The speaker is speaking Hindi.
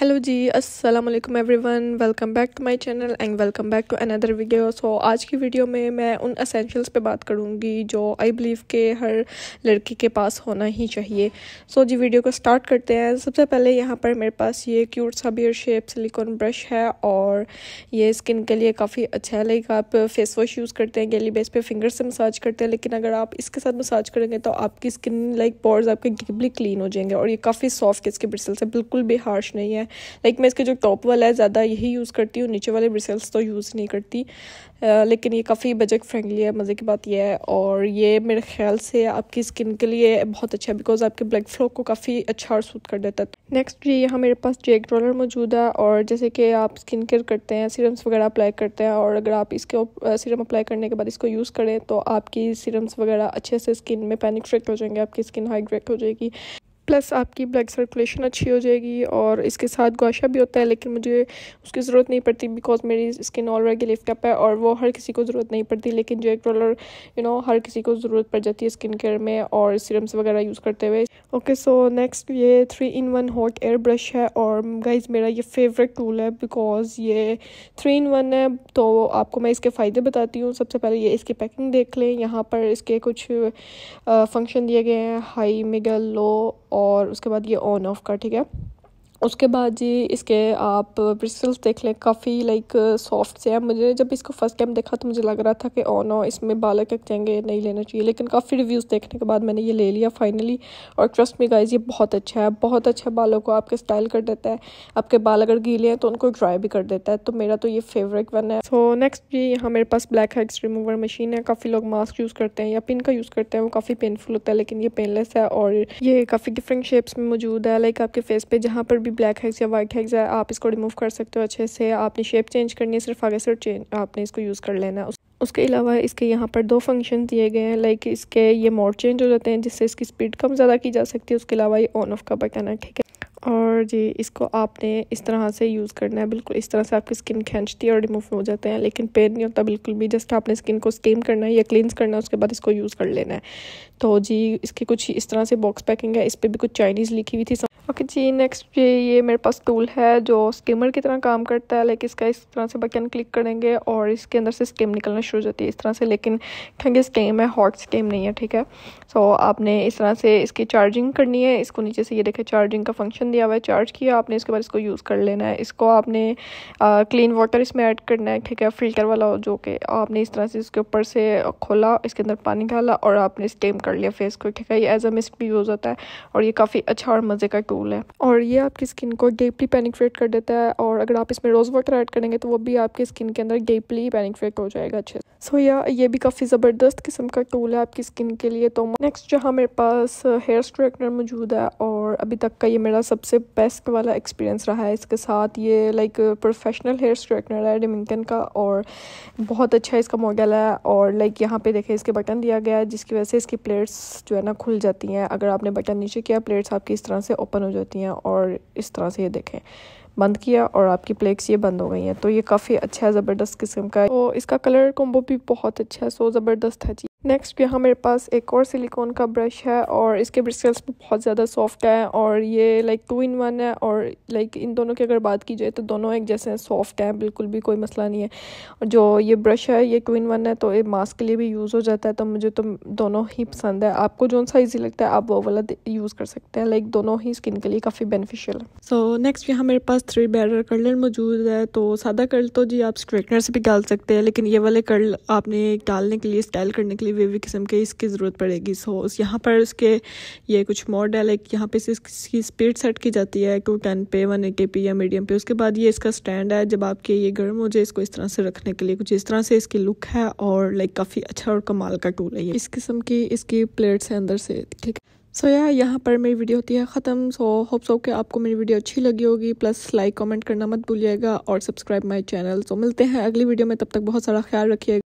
हेलो जी अस्सलाम वालेकुम everyone welcome back to my channel and welcome back to another video so आज की वीडियो में मैं उन असेंशियल्स पे बात करूँगी जो आई बिलीव के हर लड़की के पास होना ही चाहिए सो so, जी वीडियो को स्टार्ट करते हैं सबसे पहले यहाँ पर मेरे पास ये क्यूट सा बियर शेप सिलिकॉन ब्रश है और ये स्किन के लिए काफ़ी अच्छा है लाइक आप फेस वॉश यूज़ करते हैं गेली बेस पर फिंगर से मसाज करते हैं लेकिन अगर आप इसके साथ मसाज करेंगे तो आपकी स्किन लाइक पॉर्स आपके डीपली क्लीन हो जाएंगे और ये काफ़ी सॉफ्ट है इसके ब्रिसल से बिल्कुल भी हार्श नहीं है है लाइक मैं इसका जो टॉप वाला है ज़्यादा यही यूज़ करती हूँ नीचे वाले ब्रिसल्स तो यूज़ नहीं करती लेकिन ये काफ़ी बजट फ्रेंडली है मज़े की बात यह है और ये मेरे ख्याल से आपकी स्किन के लिए बहुत अच्छा है बिकॉज आपके ब्लड फ्लो को काफ़ी अच्छा और सूट कर देता है नेक्स्ट ये यहाँ मेरे पास जेक रोलर मौजूद है और जैसे कि आप स्किन केयर करते हैं सीरम्स वगैरह अप्लाई करते हैं और अगर आप इसके सीरम अप्लाई करने के बाद इसको यूज़ करें तो आपकी सीरम्स वगैरह अच्छे से स्किन में पैनिक फ्रेक्ट हो जाएंगे आपकी स्किन हाइड्रेक हो जाएगी प्लस आपकी ब्लड सर्कुलेशन अच्छी हो जाएगी और इसके साथ गोशा भी होता है लेकिन मुझे उसकी ज़रूरत नहीं पड़ती बिकॉज मेरी स्किन ऑलरेडी लिफ्ट अप है और वो हर किसी को ज़रूरत नहीं पड़ती लेकिन जो एक रोलर यू नो हर किसी को ज़रूरत पड़ जाती है स्किन केयर में और सीरम्स वगैरह यूज़ करते हुए ओके सो नेक्स्ट ये three in one hot air brush है और गाइज मेरा ये फेवरेट टूल है बिकॉज ये थ्री इन वन है तो आपको मैं इसके फ़ायदे बताती हूँ सबसे पहले ये इसकी पैकिंग देख लें यहाँ पर इसके कुछ फंक्शन दिए गए हैं हाई मिगल लो और उसके बाद ये ऑन ऑफ का ठीक है उसके बाद जी इसके आप ब्रिस्टल्स देख लें काफ़ी लाइक सॉफ्ट से है मुझे जब इसको फर्स्ट टाइम देखा तो मुझे लग रहा था कि ओ oh नो इसमें बाल कट जाएंगे नहीं लेना चाहिए लेकिन काफ़ी रिव्यूज़ देखने के बाद मैंने ये ले लिया फाइनली और ट्रस्ट में गाइस ये बहुत अच्छा है बहुत अच्छा बालों को आपके स्टाइल कर देता है आपके बाल अगर गीले हैं तो उनको ड्राई भी कर देता है तो मेरा तो ये फेवरेट वन है सो नेक्स्ट जी यहाँ मेरे पास ब्लैक हेड्स रिमूवर मशीन है काफ़ी लोग मास्क यूज़ करते हैं या पिन का यूज़ करते हैं वो काफ़ी पेनफुल होता है लेकिन ये पेनलेस है और ये काफ़ी डिफरेंट शेप्स में मौजूद है लाइक आपके फेस पर जहाँ पर भी ब्लैक हैक्स या वाइट हैक्स है आप इसको रिमूव कर सकते हो अच्छे से आपने शेप चेंज करनी है सिर्फ आगे सिर्फ चेंज आपने इसको यूज़ कर लेना है उसके अलावा इसके यहाँ पर दो फंक्शन दिए गए हैं लाइक इसके ये मोड चेंज हो जाते हैं जिससे इसकी स्पीड कम ज़्यादा की जा सकती है उसके अलावा ये ऑन ऑफ का बटन है ठीक है और जी इसको आपने इस तरह से यूज़ करना है बिल्कुल इस तरह से आपकी स्किन खींचती है और रिमूव हो जाते हैं लेकिन पेन नहीं होता बिल्कुल भी जस्ट आपने स्किन को स्टीम करना है या क्लींस करना है उसके बाद इसको यूज़ कर लेना है तो जी इसके कुछ इस तरह से बॉक्स पैकिंग है इस पर भी कुछ चाइनीज़ लिखी हुई थी ओके जी नेक्स्ट ये ये मेरे पास टूल है जो स्किमर की तरह काम करता है लाइक इसका इस तरह से बटन क्लिक करेंगे और इसके अंदर से स्किम निकलना शुरू हो जाती है इस तरह से लेकिन क्योंकि स्टीम है हॉट स्टीम नहीं है ठीक है सो so, आपने इस तरह से इसकी चार्जिंग करनी है इसको नीचे से ये देखे चार्जिंग का फंक्शन दिया हुआ है चार्ज किया आपने इसके बाद इसको यूज़ कर लेना है इसको आपने क्लीन वाटर इसमें ऐड करना है ठीक है फिल्टर वाला जो कि आपने इस तरह से इसके ऊपर से खोला इसके अंदर पानी डाला और आपने स्टेम कर लिया फेस को ठीक है ये एज अ मिस्ट भी यूज़ होता है और ये काफ़ी अच्छा और मज़े का टूल है और ये आपकी स्किन को डीपली पेनिक्रेट कर देता है और अगर आप इसमें रोज़ वाटर ऐड करेंगे तो वो भी आपकी स्किन के अंदर डीपली पेनिक्रेट हो जाएगा अच्छे सो so, या yeah, ये भी काफ़ी ज़बरदस्त किस्म का टूल है आपकी स्किन के लिए तो नेक्स्ट जहाँ मेरे पास हेयर स्ट्रेटनर मौजूद है और अभी तक का ये मेरा सबसे बेस्ट वाला एक्सपीरियंस रहा है इसके साथ ये लाइक प्रोफेशनल हेयर स्ट्रेटनर है डिमिंकन का और बहुत अच्छा इसका मॉडल है और लाइक यहाँ पे देखें इसके बटन दिया गया है जिसकी वजह से इसकी प्लेट्स जो है ना खुल जाती हैं अगर आपने बटन नीचे किया प्लेट्स आपकी इस तरह से ओपन हो जाती हैं और इस तरह से ये देखें बंद किया और आपकी प्लेक्स ये बंद हो गई हैं तो ये काफ़ी अच्छा है ज़बरदस्त किस्म का है तो इसका कलर कॉम्बो भी बहुत अच्छा है सो ज़बरदस्त है नेक्स्ट यहाँ मेरे पास एक और सिलिकॉन का ब्रश है और इसके ब्रिस्टल्स भी बहुत ज़्यादा सॉफ्ट है और ये लाइक टू इन वन है और लाइक इन दोनों की अगर बात की जाए तो दोनों एक जैसे हैं सॉफ्ट हैं बिल्कुल भी कोई मसला नहीं है और जो ये ब्रश है ये टू इन वन है तो ये मास्क के लिए भी यूज़ हो जाता है तो मुझे तो दोनों ही पसंद है आपको जो सा ईजी लगता है आप वो वाला यूज़ कर सकते हैं लाइक दोनों ही स्किन के लिए काफ़ी बेनिफिशियल है सो नेक्स्ट यहाँ मेरे पास थ्री बैरर कर्लर मौजूद है तो सादा कर्ल तो जी आप स्ट्रेटनर से भी डाल सकते हैं लेकिन ये वाले कर्ल आपने डालने के लिए स्टाइल करने के लिए हुए हुए किस्म के इसकी ज़रूरत पड़ेगी सो so, यहाँ पर इसके ये कुछ मॉडल है यहाँ पे इसकी स्पीड सेट की जाती है टू टेन पे वन के पी या मीडियम पे उसके बाद ये इसका स्टैंड है जब आपके ये गर्म हो जाए इसको इस तरह से रखने के लिए कुछ इस तरह से इसकी लुक है और लाइक काफ़ी अच्छा और कमाल का टूल है ये इस किस्म की इसकी प्लेट्स हैं अंदर से ठीक है सो यार यहाँ पर मेरी वीडियो होती है ख़त्म सो होप सो कि आपको मेरी वीडियो अच्छी लगी होगी प्लस लाइक कमेंट करना मत भूलिएगा और subscribe my channel so so, मिलते हैं अगली वीडियो में तब तक बहुत सारा ख्याल रखिएगा